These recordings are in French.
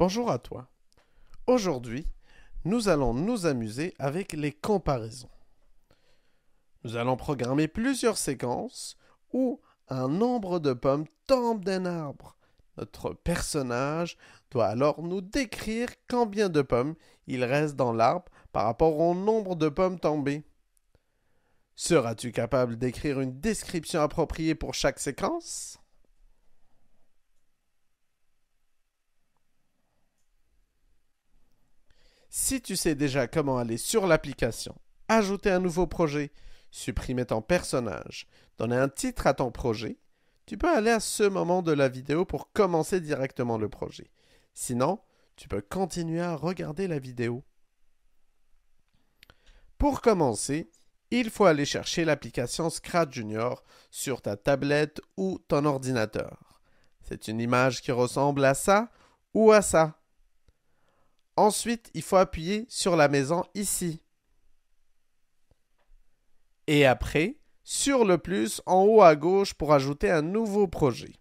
Bonjour à toi. Aujourd'hui, nous allons nous amuser avec les comparaisons. Nous allons programmer plusieurs séquences où un nombre de pommes tombe d'un arbre. Notre personnage doit alors nous décrire combien de pommes il reste dans l'arbre par rapport au nombre de pommes tombées. Seras-tu capable d'écrire une description appropriée pour chaque séquence Si tu sais déjà comment aller sur l'application, ajouter un nouveau projet, supprimer ton personnage, donner un titre à ton projet, tu peux aller à ce moment de la vidéo pour commencer directement le projet. Sinon, tu peux continuer à regarder la vidéo. Pour commencer, il faut aller chercher l'application Scratch Junior sur ta tablette ou ton ordinateur. C'est une image qui ressemble à ça ou à ça. Ensuite, il faut appuyer sur la maison ici. Et après, sur le plus en haut à gauche pour ajouter un nouveau projet.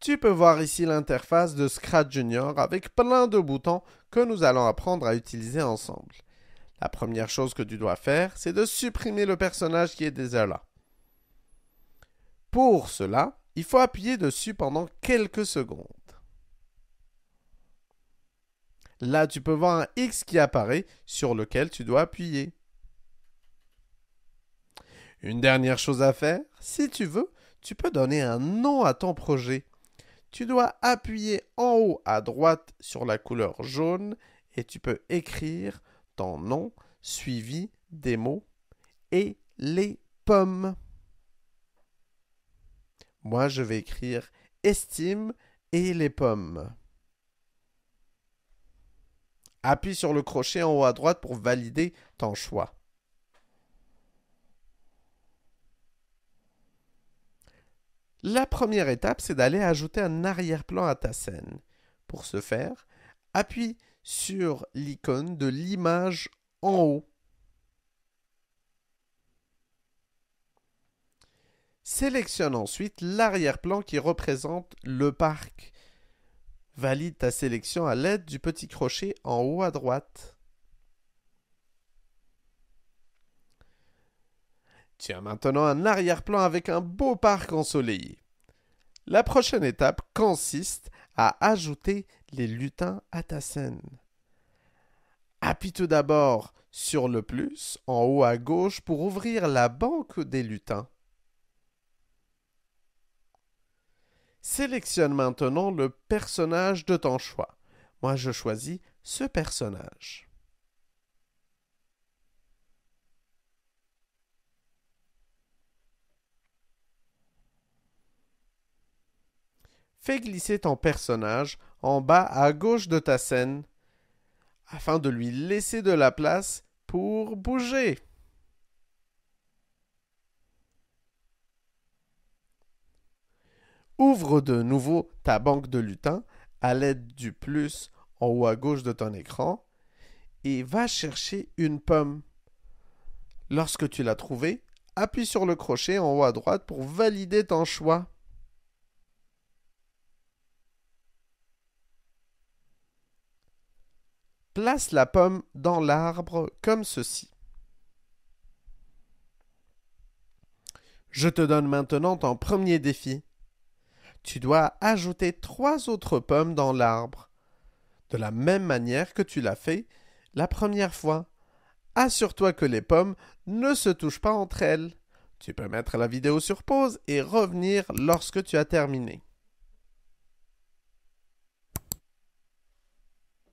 Tu peux voir ici l'interface de Scratch Junior avec plein de boutons que nous allons apprendre à utiliser ensemble. La première chose que tu dois faire, c'est de supprimer le personnage qui est déjà là. Pour cela, il faut appuyer dessus pendant quelques secondes. Là, tu peux voir un X qui apparaît sur lequel tu dois appuyer. Une dernière chose à faire, si tu veux, tu peux donner un nom à ton projet. Tu dois appuyer en haut à droite sur la couleur jaune et tu peux écrire ton nom suivi des mots et les pommes. Moi, je vais écrire Estime et les pommes. Appuie sur le crochet en haut à droite pour valider ton choix. La première étape, c'est d'aller ajouter un arrière-plan à ta scène. Pour ce faire, appuie sur l'icône de l'image en haut Sélectionne ensuite l'arrière-plan qui représente le parc. Valide ta sélection à l'aide du petit crochet en haut à droite. Tu as maintenant un arrière-plan avec un beau parc ensoleillé. La prochaine étape consiste à ajouter les lutins à ta scène. Appuie tout d'abord sur le plus en haut à gauche pour ouvrir la banque des lutins. Sélectionne maintenant le personnage de ton choix. Moi, je choisis ce personnage. Fais glisser ton personnage en bas à gauche de ta scène afin de lui laisser de la place pour bouger. Ouvre de nouveau ta banque de lutin à l'aide du plus en haut à gauche de ton écran et va chercher une pomme. Lorsque tu l'as trouvée, appuie sur le crochet en haut à droite pour valider ton choix. Place la pomme dans l'arbre comme ceci. Je te donne maintenant ton premier défi tu dois ajouter trois autres pommes dans l'arbre, de la même manière que tu l'as fait la première fois. Assure-toi que les pommes ne se touchent pas entre elles. Tu peux mettre la vidéo sur pause et revenir lorsque tu as terminé.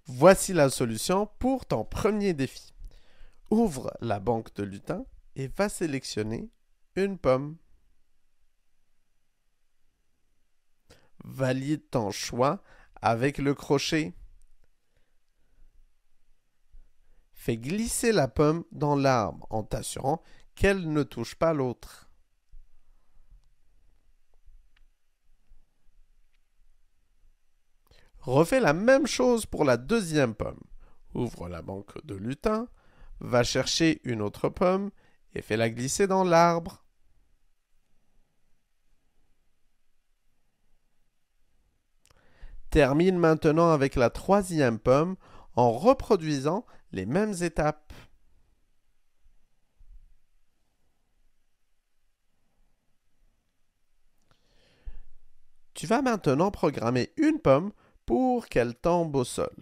Voici la solution pour ton premier défi. Ouvre la banque de lutin et va sélectionner une pomme. valide ton choix avec le crochet. Fais glisser la pomme dans l'arbre en t'assurant qu'elle ne touche pas l'autre. Refais la même chose pour la deuxième pomme. Ouvre la banque de lutin, va chercher une autre pomme et fais-la glisser dans l'arbre. Termine maintenant avec la troisième pomme en reproduisant les mêmes étapes. Tu vas maintenant programmer une pomme pour qu'elle tombe au sol.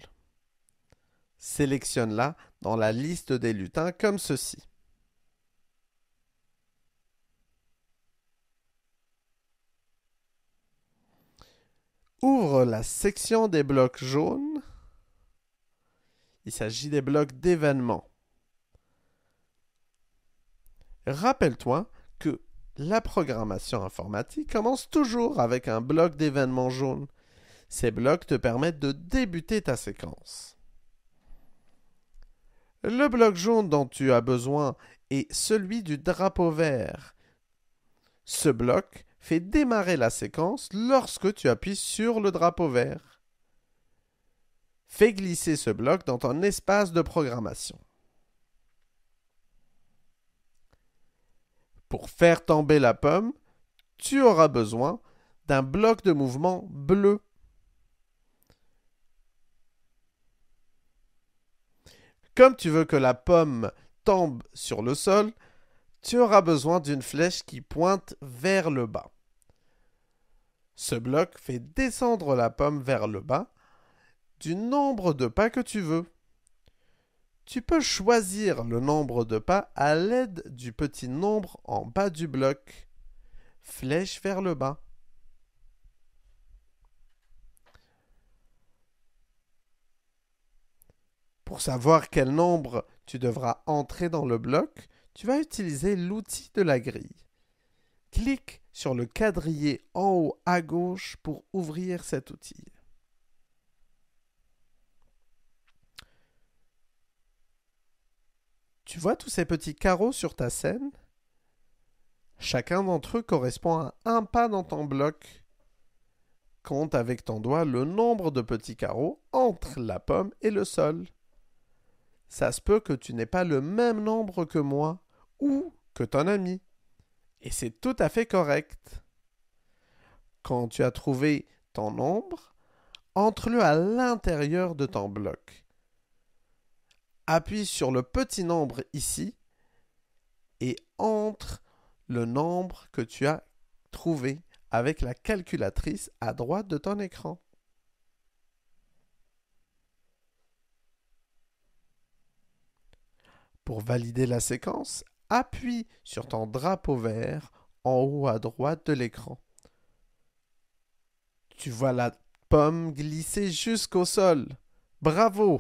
Sélectionne-la dans la liste des lutins comme ceci. ouvre la section des blocs jaunes. Il s'agit des blocs d'événements. Rappelle-toi que la programmation informatique commence toujours avec un bloc d'événements jaunes. Ces blocs te permettent de débuter ta séquence. Le bloc jaune dont tu as besoin est celui du drapeau vert. Ce bloc Fais démarrer la séquence lorsque tu appuies sur le drapeau vert. Fais glisser ce bloc dans ton espace de programmation. Pour faire tomber la pomme, tu auras besoin d'un bloc de mouvement bleu. Comme tu veux que la pomme tombe sur le sol, tu auras besoin d'une flèche qui pointe vers le bas. Ce bloc fait descendre la pomme vers le bas du nombre de pas que tu veux. Tu peux choisir le nombre de pas à l'aide du petit nombre en bas du bloc. Flèche vers le bas. Pour savoir quel nombre tu devras entrer dans le bloc, tu vas utiliser l'outil de la grille. Clique sur le quadrillé en haut à gauche pour ouvrir cet outil. Tu vois tous ces petits carreaux sur ta scène Chacun d'entre eux correspond à un pas dans ton bloc. Compte avec ton doigt le nombre de petits carreaux entre la pomme et le sol. Ça se peut que tu n'aies pas le même nombre que moi ou que ton ami. Et c'est tout à fait correct. Quand tu as trouvé ton nombre, entre-le à l'intérieur de ton bloc. Appuie sur le petit nombre ici et entre le nombre que tu as trouvé avec la calculatrice à droite de ton écran. Pour valider la séquence, appuie sur ton drapeau vert en haut à droite de l'écran. Tu vois la pomme glisser jusqu'au sol. Bravo!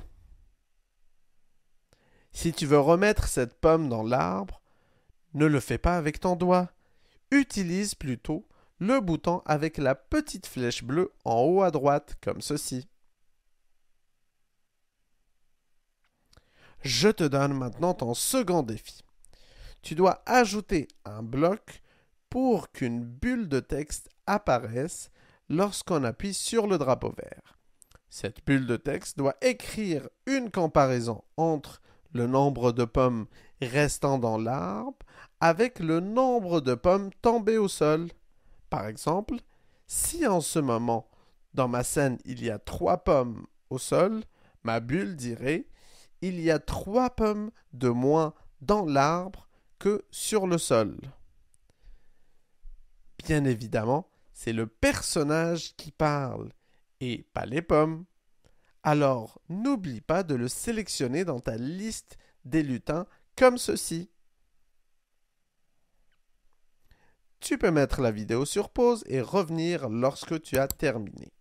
Si tu veux remettre cette pomme dans l'arbre, ne le fais pas avec ton doigt. Utilise plutôt le bouton avec la petite flèche bleue en haut à droite, comme ceci. Je te donne maintenant ton second défi tu dois ajouter un bloc pour qu'une bulle de texte apparaisse lorsqu'on appuie sur le drapeau vert. Cette bulle de texte doit écrire une comparaison entre le nombre de pommes restant dans l'arbre avec le nombre de pommes tombées au sol. Par exemple, si en ce moment, dans ma scène, il y a trois pommes au sol, ma bulle dirait Il y a trois pommes de moins dans l'arbre sur le sol. Bien évidemment, c'est le personnage qui parle, et pas les pommes. Alors, n'oublie pas de le sélectionner dans ta liste des lutins comme ceci. Tu peux mettre la vidéo sur pause et revenir lorsque tu as terminé.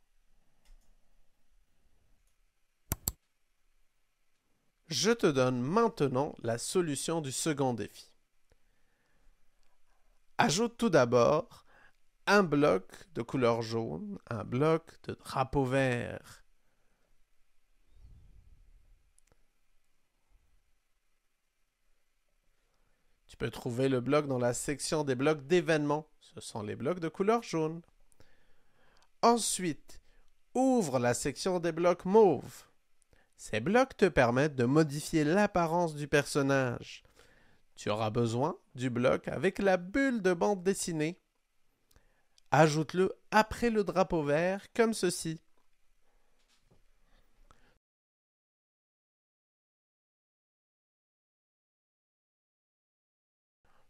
Je te donne maintenant la solution du second défi. Ajoute tout d'abord un bloc de couleur jaune, un bloc de drapeau vert. Tu peux trouver le bloc dans la section des blocs d'événements. Ce sont les blocs de couleur jaune. Ensuite, ouvre la section des blocs mauves. Ces blocs te permettent de modifier l'apparence du personnage. Tu auras besoin du bloc avec la bulle de bande dessinée. Ajoute-le après le drapeau vert comme ceci.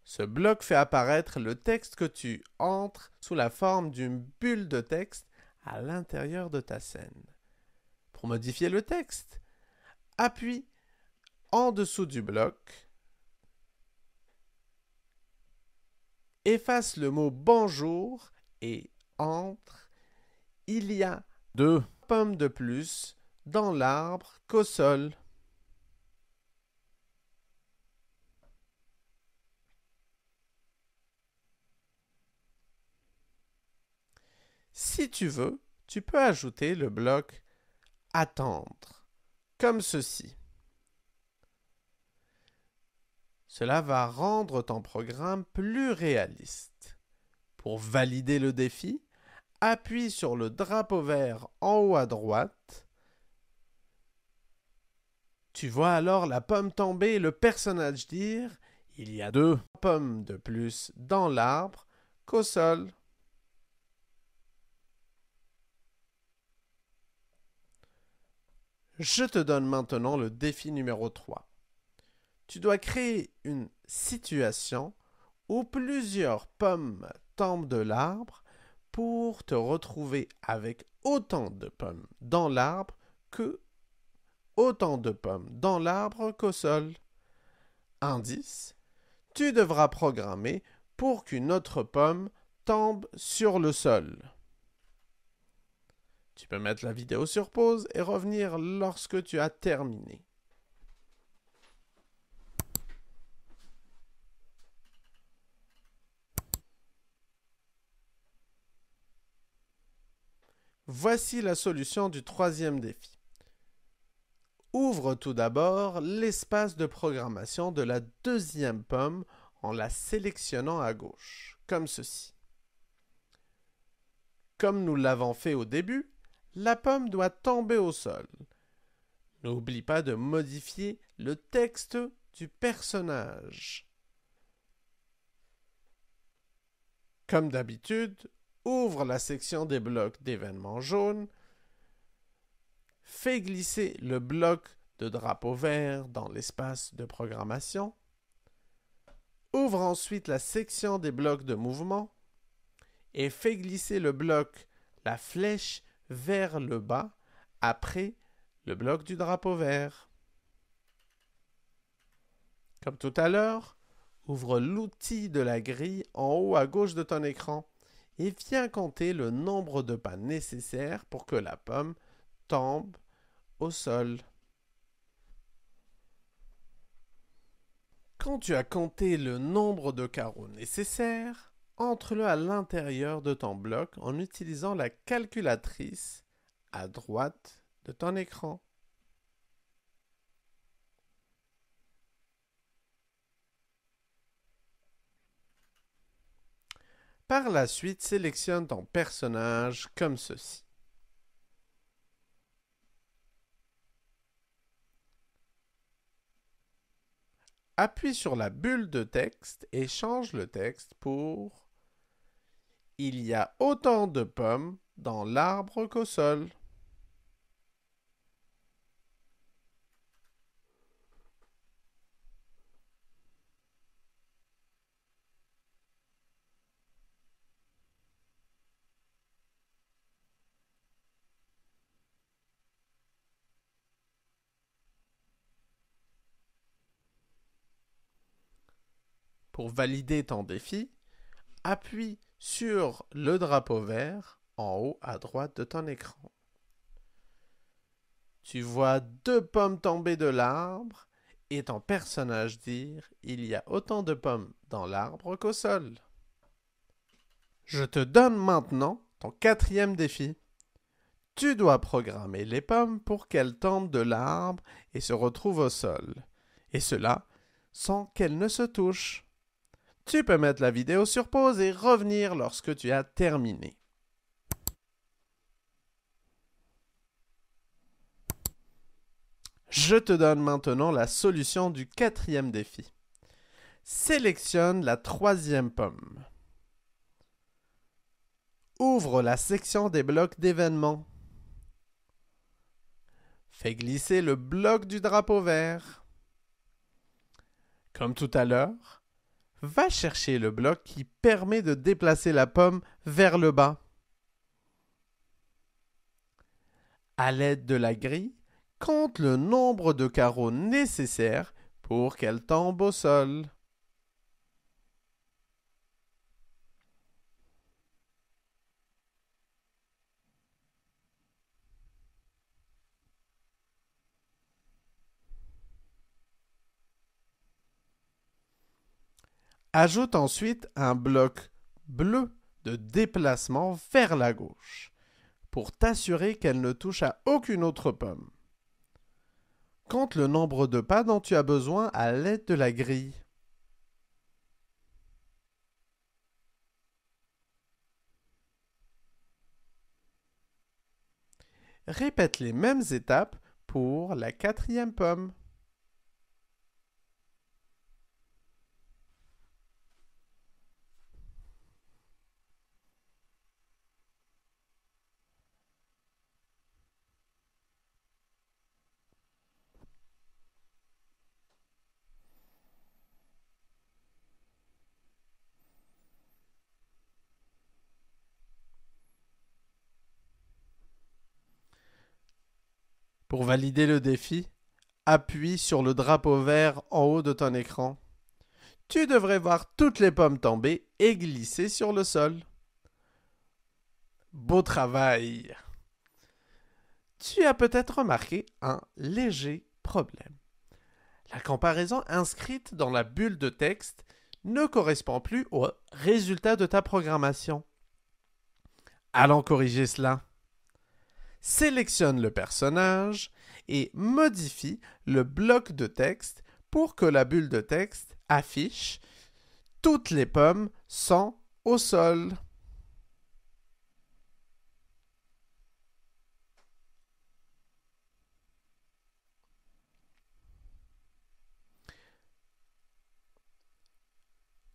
Ce bloc fait apparaître le texte que tu entres sous la forme d'une bulle de texte à l'intérieur de ta scène. Pour modifier le texte, appuie en dessous du bloc efface le mot bonjour et entre. Il y a deux pommes de plus dans l'arbre qu'au sol. Si tu veux, tu peux ajouter le bloc attendre, comme ceci. Cela va rendre ton programme plus réaliste. Pour valider le défi, appuie sur le drapeau vert en haut à droite. Tu vois alors la pomme tomber et le personnage dire Il y a deux pommes de plus dans l'arbre qu'au sol. Je te donne maintenant le défi numéro 3 tu dois créer une situation où plusieurs pommes tombent de l'arbre pour te retrouver avec autant de pommes dans l'arbre que autant de pommes dans l'arbre qu'au sol. Indice tu devras programmer pour qu'une autre pomme tombe sur le sol. Tu peux mettre la vidéo sur pause et revenir lorsque tu as terminé. Voici la solution du troisième défi. Ouvre tout d'abord l'espace de programmation de la deuxième pomme en la sélectionnant à gauche, comme ceci. Comme nous l'avons fait au début, la pomme doit tomber au sol. N'oublie pas de modifier le texte du personnage. Comme d'habitude, ouvre la section des blocs d'événements jaunes, Fais glisser le bloc de drapeau vert dans l'espace de programmation, ouvre ensuite la section des blocs de mouvement et fais glisser le bloc, la flèche vers le bas après le bloc du drapeau vert. Comme tout à l'heure, ouvre l'outil de la grille en haut à gauche de ton écran et viens compter le nombre de pas nécessaires pour que la pomme tombe au sol. Quand tu as compté le nombre de carreaux nécessaires, entre-le à l'intérieur de ton bloc en utilisant la calculatrice à droite de ton écran. Par la suite, sélectionne ton personnage comme ceci. Appuie sur la bulle de texte et change le texte pour « Il y a autant de pommes dans l'arbre qu'au sol ». pour valider ton défi, appuie sur le drapeau vert en haut à droite de ton écran. Tu vois deux pommes tomber de l'arbre et ton personnage dire Il y a autant de pommes dans l'arbre qu'au sol. Je te donne maintenant ton quatrième défi. Tu dois programmer les pommes pour qu'elles tombent de l'arbre et se retrouvent au sol, et cela sans qu'elles ne se touchent. Tu peux mettre la vidéo sur pause et revenir lorsque tu as terminé. Je te donne maintenant la solution du quatrième défi. Sélectionne la troisième pomme. Ouvre la section des blocs d'événements. Fais glisser le bloc du drapeau vert. Comme tout à l'heure, va chercher le bloc qui permet de déplacer la pomme vers le bas. À l'aide de la grille, compte le nombre de carreaux nécessaires pour qu'elle tombe au sol. Ajoute ensuite un bloc bleu de déplacement vers la gauche pour t'assurer qu'elle ne touche à aucune autre pomme. Compte le nombre de pas dont tu as besoin à l'aide de la grille. Répète les mêmes étapes pour la quatrième pomme. Pour valider le défi, appuie sur le drapeau vert en haut de ton écran. Tu devrais voir toutes les pommes tomber et glisser sur le sol. Beau travail. Tu as peut-être remarqué un léger problème. La comparaison inscrite dans la bulle de texte ne correspond plus au résultat de ta programmation. Allons corriger cela sélectionne le personnage et modifie le bloc de texte pour que la bulle de texte affiche Toutes les pommes sont au sol.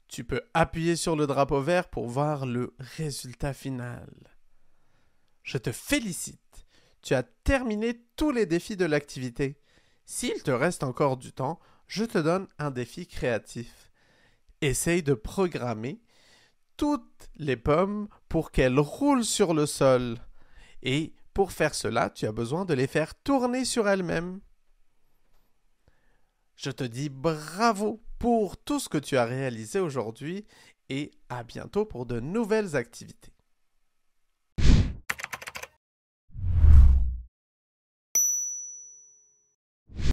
Tu peux appuyer sur le drapeau vert pour voir le résultat final. Je te félicite. Tu as terminé tous les défis de l'activité. S'il te reste encore du temps, je te donne un défi créatif. Essaye de programmer toutes les pommes pour qu'elles roulent sur le sol. Et pour faire cela, tu as besoin de les faire tourner sur elles-mêmes. Je te dis bravo pour tout ce que tu as réalisé aujourd'hui et à bientôt pour de nouvelles activités.